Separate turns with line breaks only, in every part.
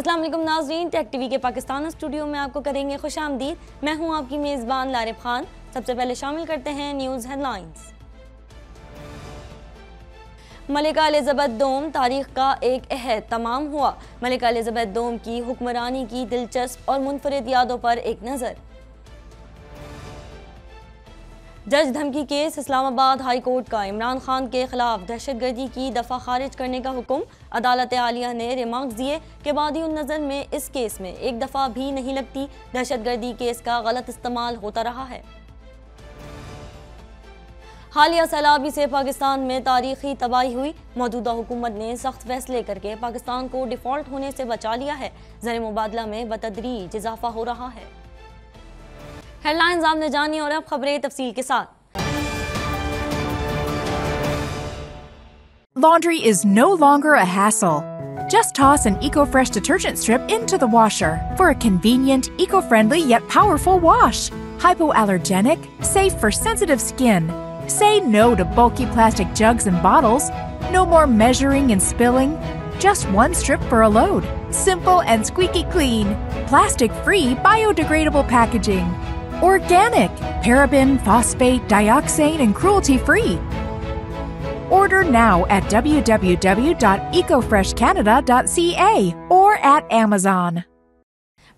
असलम नाजरीन take TV के Pakistan studio में आपको करेंगे खुश आमदीद मैं हूँ आपकी मेज़बान लारिफ खान सबसे पहले शामिल करते हैं न्यूज़ हेडलाइंस मलिका एलिजबेथ दोम तारीख का एक अहद तमाम हुआ मलिका एलिजबेथ दोम की हुक्मरानी की दिलचस्प और मुनफरद यादों पर एक नज़र जज धमकी केस इस्लामाबाद हाई कोर्ट का इमरान खान के खिलाफ दहशत गर्दी की दफ़ा खारिज करने का हुक्म अदालत आलिया ने रिमार्क दिए कि बादी नज़र में इस केस में एक दफ़ा भी नहीं लगती दहशत गर्दी केस का गलत इस्तेमाल होता रहा है हालिया सैलाबी से पाकिस्तान में तारीखी तबाही हुई मौजूदा हुकूमत ने सख्त फैसले करके पाकिस्तान को डिफॉल्ट होने से बचा लिया है जर मुबादला में बतदरीज इजाफा हो रहा है हेडलाइंस आपने जानी और अब खबरें तफसील के साथ
Laundry is no longer a hassle. Just toss an EcoFresh detergent strip into the washer for a convenient, eco-friendly yet powerful wash. Hypoallergenic, safe for sensitive skin. Say no to bulky plastic jugs and bottles. No more measuring and spilling. Just one strip for a load. Simple and squeaky clean. Plastic-free biodegradable packaging. Organic, paraben, phosphate, dioxane, and cruelty free. Order now at www.ecofreshcanada.ca or at Amazon.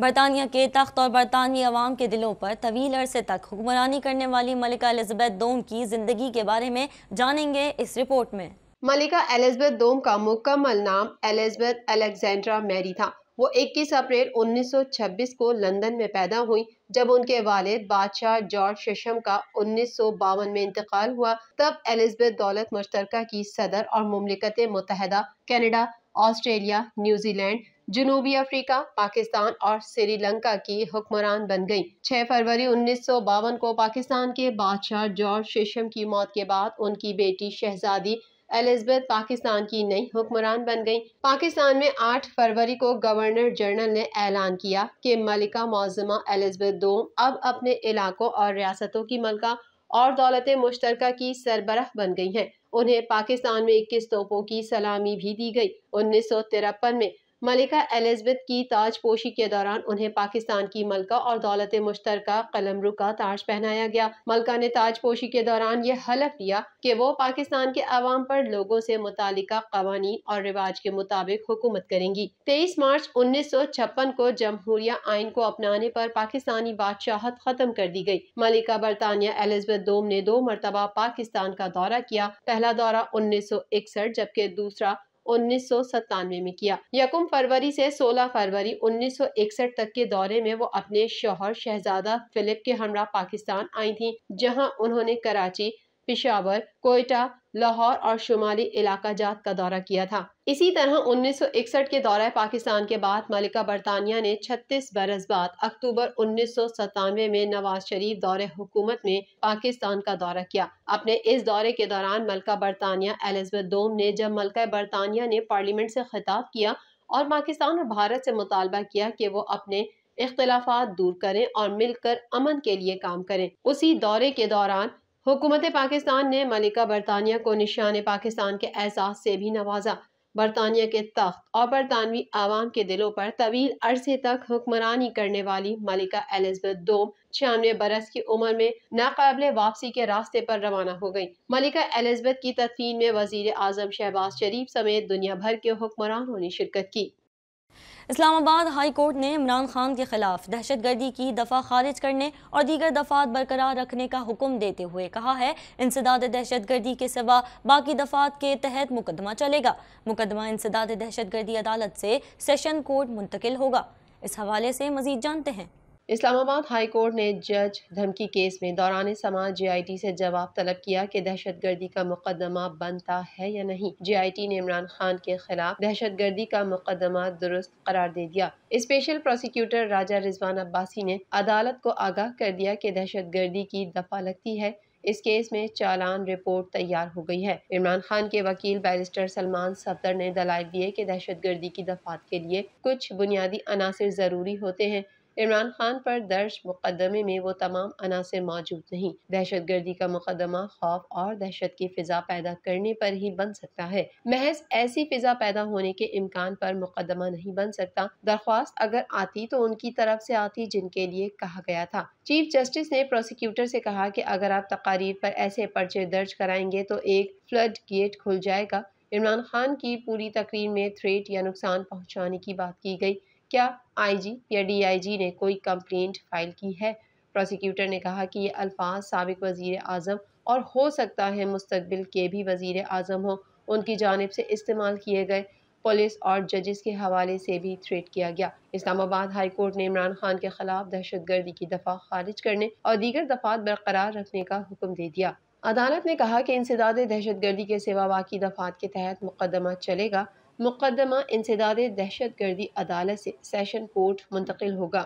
बरतानिया के तख्त और बरतानवी आवाम के दिलों पर तवील अरसे तक हुक्मरानी करने वाली मलिका एलिजबेथ दोम की ज़िंदगी के बारे में जानेंगे इस रिपोर्ट
में मलिका एलिजबेथ दोम का मुकम्मल नाम एलिजबेथ अलेक्जेंड्रा मैरी था वो 21 अप्रैल 1926 को लंदन में पैदा हुई जब उनके वालिद बादशाह जॉर्ज शशम का उन्नीस में इंतकाल हुआ तब एलिजबेथ दौलत मुश्तर की सदर और ममलिकत मुतहदा कनाडा ऑस्ट्रेलिया न्यूजीलैंड जनूबी अफ्रीका पाकिस्तान और श्रीलंका की हुक्मरान बन गई 6 फरवरी उन्नीस को पाकिस्तान के बादशाह जॉर्ज शेषम की मौत के बाद उनकी बेटी शहजादी एलिजबेथ पाकिस्तान की नई हुक्मरान बन गई पाकिस्तान में 8 फरवरी को गवर्नर जनरल ने ऐलान किया कि मलिका मौजमा एलिजबेथ दो अब अपने इलाकों और रियासतों की मलका और दौलत मुश्तर की सरबराह बन गई हैं उन्हें पाकिस्तान में इक्कीस तोपों की सलामी भी दी गई उन्नीस में मलिका एलिजबेथ की ताजपोशी के दौरान उन्हें पाकिस्तान की मलका और दौलत मुश्तर कलमरू का ताज पहनाया गया मलका ने ताजपोशी के दौरान यह हलफ लिया कि वो पाकिस्तान के आवाम पर लोगों से मुतल कवानी और रिवाज के मुताबिक हुकूमत करेंगी तेईस मार्च उन्नीस सौ छप्पन को जमहूरिया आइन को अपनाने पर पाकिस्तानी बादशाहत खत्म कर दी गयी मलिका बरतानिया एलिजबेथ दोम ने दो मरतबा पाकिस्तान का दौरा किया पहला दौरा उन्नीस सौ इकसठ जबकि दूसरा उन्नीस में किया यकुम फरवरी से 16 फरवरी 1961 तक के दौरे में वो अपने शोहर शहजादा फिलिप के हमरा पाकिस्तान आई थी जहाँ उन्होंने कराची पिशावर कोयटा लाहौर और शुमाली इलाका जात का दौरा किया था इसी तरह 1961 के दौरे पाकिस्तान के बाद मलिका बरतानिया ने 36 बरस बाद अक्टूबर उन्नीस में नवाज शरीफ दौरे हुकूमत में पाकिस्तान का दौरा किया अपने इस दौरे के दौरान मलका बरतानिया एलिजबेथ डोम ने जब मलका बरतानिया ने पार्लियामेंट से खिताब किया और पाकिस्तान और भारत से मुतालबा किया कि वो अपने इख्तलाफा दूर करें और मिलकर अमन के लिए काम करें उसी दौरे के दौरान हुकूमत पाकिस्तान ने मलिका बरतानिया को निशान पाकिस्तान के एहसास से भी नवाजा बरतानिया के तख्त और बरतानवी आवाम के दिलों पर तवील अरसे तक हुक्मरानी करने वाली मलिका एलिजबेथ दोम छियानवे बरस की उम्र में नाकबले वापसी के रास्ते पर रवाना हो गई मलिका एलिजबेथ की तदफीन में वजीर आजम शहबाज शरीफ समेत दुनिया भर के हुक्मरानों ने शिरकत की इस्लामाबाद हाई कोर्ट ने इमरान खान के खिलाफ दहशत गर्दी की दफ़ा खारिज करने और दीगर दफ़ात
बरकरार रखने का हुक्म देते हुए कहा है इंसदाद दहशत गर्दी के सिवा बाकी दफ़ात के तहत मुकदमा चलेगा मुकदमा इंसदाद दहशत गर्दी अदालत से सेशन कोर्ट मुंतकिल होगा इस हवाले से मजीद जानते हैं
इस्लामाबाद हाई कोर्ट ने जज धमकी केस में दौरान समाज टी से जवाब तलब किया कि दहशतगर्दी का मुकदमा बनता है या नहीं टी ने इमरान खान के खिलाफ दहशतगर्दी का मुकदमा दुरुस्त करार दे दिया स्पेशल प्रोसिक्यूटर राजा रिजवान अब्बासी ने अदालत को आगाह कर दिया कि दहशतगर्दी की दफा लगती है इस केस में चालान रिपोर्ट तैयार हो गई है इमरान खान के वकील बैरिस्टर सलमान सफदर ने दलाल दिए कि दहशतगर्दी की दफात के लिए कुछ बुनियादी अनासर ज़रूरी होते हैं इमरान खान पर दर्ज मुकदमे में वो तमाम अनासर मौजूद नहीं दहशत गर्दी का मुकदमा खौफ और दहशत की फिजा पैदा करने पर ही बन सकता है महज ऐसी फिजा पैदा होने के इम्कान पर मुकदमा नहीं बन सकता दरख्वास्त अगर आती तो उनकी तरफ से आती जिनके लिए कहा गया था चीफ जस्टिस ने प्रोसिक्यूटर से कहा कि अगर आप तकारीर पर ऐसे पर्चे दर्ज कराएंगे तो एक फ्लड गेट खुल जाएगा इमरान खान की पूरी तकरीर में थ्रेट या नुकसान पहुंचाने की बात की गई क्या आईजी या डीआईजी ने कोई कंप्लेंट फाइल की है प्रोसिक्यूटर ने कहा कि ये अल्फाज सबक वजीर अजम और हो सकता है मुस्तबिल के भी वजीर अजम हो उनकी जानब से इस्तेमाल किए गए पुलिस और जजेस के हवाले से भी थ्रेट किया गया इस्लामाबाद हाई कोर्ट ने इमरान खान के खिलाफ दहशत गर्दी की दफा खारिज करने और दीगर दफात बरकरार रखने का हुक्म दे दिया अदालत ने कहा कि इंसदाद दहशत गर्दी के सिवा बाकी दफात के तहत मुकदमा चलेगा मुकदमा इंसदाद दहशत गर्दी अदालत से सेशन कोर्ट मुंतकिल होगा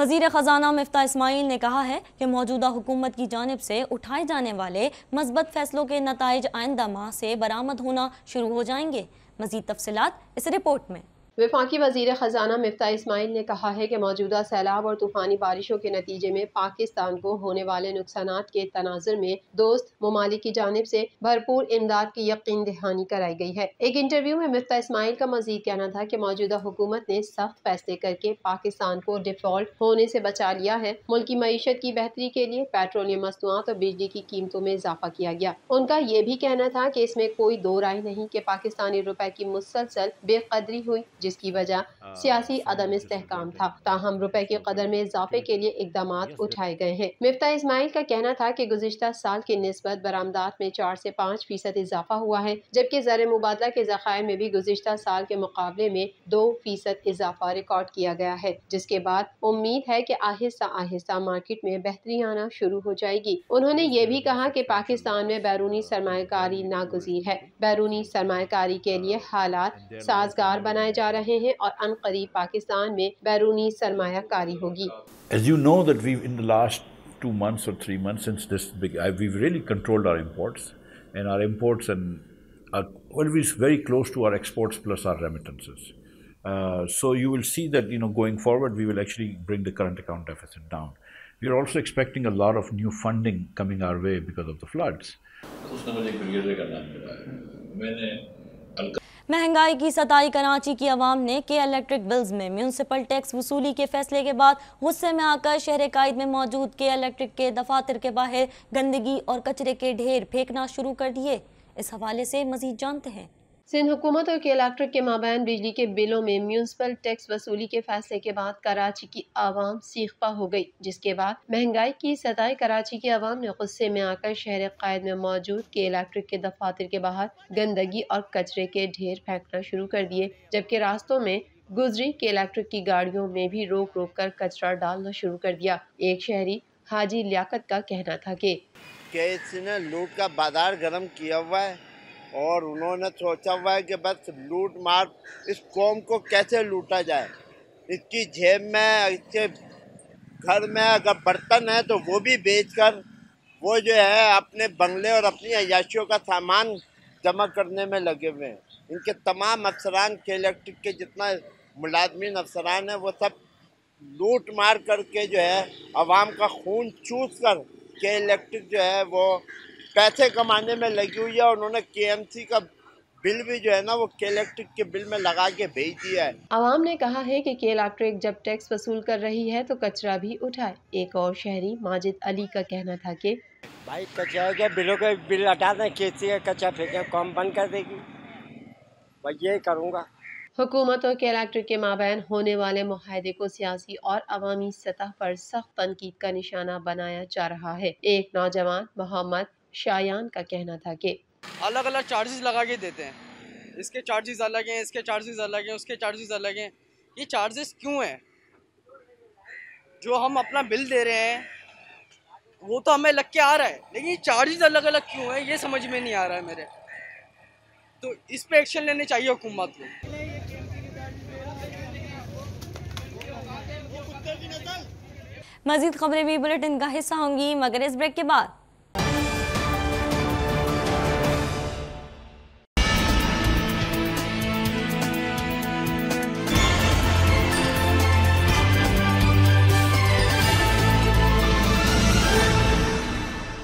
वजीर ख़जाना मफ्ता इसमाइल ने कहा है कि मौजूदा हुकूमत की जानब से उठाए जाने वाले मस्बत फैसलों के नतज आइंदा माह से बरामद होना शुरू हो जाएंगे मजीद तफसलत इस रिपोर्ट में
वफाकी वजीर ख़जाना मफ्ता इसमाइल ने कहा है कि मौजूदा सैलाब और तूफ़ानी बारिशों के नतीजे में पाकिस्तान को होने वाले नुकसान के तनाजर में दोस्त ममालिक की जानब से भरपूर इमदाद की यकीन दहानी कराई गई है एक इंटरव्यू में मफ्ता इसमाइल का मजीद कहना था कि मौजूदा हुकूमत ने सख्त फैसले करके पाकिस्तान को डिफॉल्ट होने से बचा लिया है मुल्क की मीशत की बेहतरी के लिए पेट्रोलियम मसनुआत और बिजली की कीमतों में इजाफा किया गया उनका ये भी कहना था कि इसमें कोई दो राय नहीं कि पाकिस्तानी रुपए की मुसलसल बेकदरी हुई जिसकी वजह सियासी अदम इसकाम था ताहम रुपए की कदर में इजाफे के लिए इकदाम उठाए गए हैं मिफ्ता इसमाइल का कहना था की गुजशत साल की नस्बत बरामदात में चार ऐसी पाँच फीसद इजाफा हुआ है जबकि जर मुबादला के जखायर में भी गुजशत साल के मुकाबले में दो फीसद इजाफा रिकॉर्ड किया गया है जिसके बाद उम्मीद है की आहिस्ता आहिस्ता मार्केट में बेहतरी आना शुरू हो जाएगी उन्होंने ये भी कहा की पाकिस्तान में बैरूनी सरमाकारी नागजीर है बैरूनी सरमाकारी के लिए हालात साजगार बनाए जा रहे रहे हैं और अन करीब पाकिस्तान में बैरूनी सरमाकारी होगी As you know that we've in the last two months or three months since this big, we've really controlled our imports and our imports and are always very close to our exports plus our remittances. Uh, so you will see that you know going forward we will actually bring the current account deficit down. We are also expecting a lot of new funding coming our way because of the floods.
महंगाई की सताई कराची की आवाम ने के electric bills में municipal tax वसूली के फैसले के बाद गुस्से में आकर शहर कायद में मौजूद के इलेक्ट्रिक के दफातर के बाहर गंदगी और कचरे के ढेर फेंकना शुरू कर दिए इस हवाले
से मजीद जानते हैं सिंध हुकूमत और के इलेक्ट्रिक के माबैन बिजली के बिलों में म्यूनसिपल टैक्स वसूली के फैसले के बाद कराची की आवाम सीखपा हो गई जिसके बाद महंगाई की सतह कराची की आवाम ने गुस्से में आकर शहर कायद में मौजूद के इलेक्ट्रिक के दफातर के बाहर गंदगी और कचरे के ढेर फेंकना शुरू कर दिए जबकि रास्तों में गुजरी के इलेक्ट्रिक की गाड़ियों में भी रोक रोक कर कचरा डालना शुरू कर दिया एक शहरी हाजी लियाकत का कहना था कि इसने लूट का बाजार गर्म किया हुआ है और उन्होंने सोचा हुआ है कि बस लूट मार इस कौम को कैसे लूटा जाए इसकी जेब में इसके घर में अगर बर्तन है तो वो भी बेचकर वो जो है अपने बंगले और अपनी अयाशियों का सामान जमा करने में लगे हुए हैं इनके तमाम अफसरान के इलेक्ट्रिक के जितना मुलाजमिन अफसरान हैं वो सब लूट मार करके जो है आवाम का खून चूस कर के इलेक्ट्रिक जो है वो पैसे कमाने में लगी हुई है उन्होंने के का बिल भी जो है ना वो के इलेक्ट्रिक के बिल में लगा के भेज दिया है आवाम ने कहा है कि के इलेक्ट्रिक जब टैक्स वसूल कर रही है तो कचरा भी उठाए एक और शहरी माजिद अली का कहना था कि भाई कचरा के बिलों के बिल हटा दें केसी का कचरा फेंके काम बंद कर देगी मैं ये करूँगा हुकूमत और के इलेक्ट्रिक के माबैन होने वाले माहदे को सियासी और अवामी सतह पर सख्त तनकीद का निशाना बनाया जा रहा है एक नौजवान मोहम्मद शायान का कहना था कि
अलग अलग चार्जेस लगा के देते हैं इसके चार्जेस अलग हैं इसके चार्जेस अलग हैं उसके चार्जेस अलग हैं ये चार्जेस क्यों हैं जो हम अपना बिल दे रहे हैं वो तो हमें लग के आ रहा है लेकिन ये चार्जेस अलग अलग क्यों है ये समझ में नहीं आ रहा है मेरे तो इस पर एक्शन लेने चाहिए हुकूमत को मजीद खबरें भी बुलेटिन का हिस्सा होंगी मगर इस ब्रेक के बाद